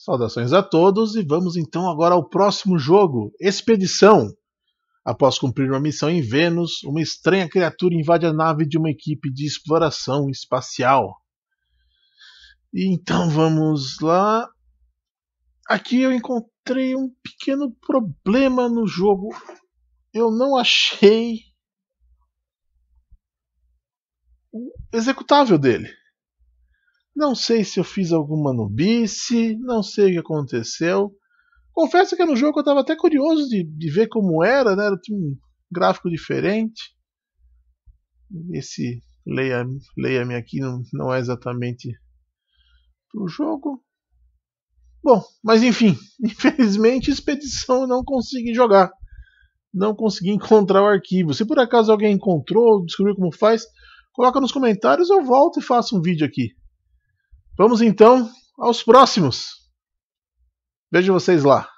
Saudações a todos e vamos então agora ao próximo jogo, Expedição. Após cumprir uma missão em Vênus, uma estranha criatura invade a nave de uma equipe de exploração espacial. E então vamos lá. Aqui eu encontrei um pequeno problema no jogo. Eu não achei o executável dele. Não sei se eu fiz alguma nubice, não sei o que aconteceu. Confesso que no jogo eu estava até curioso de, de, ver como era, né? Tinha um gráfico diferente. Esse leia-me leia aqui não, não é exatamente o jogo. Bom, mas enfim, infelizmente expedição eu não consegui jogar. Não consegui encontrar o arquivo. Se por acaso alguém encontrou, descobriu como faz, coloca nos comentários, eu volto e faço um vídeo aqui. Vamos então aos próximos. Vejo vocês lá.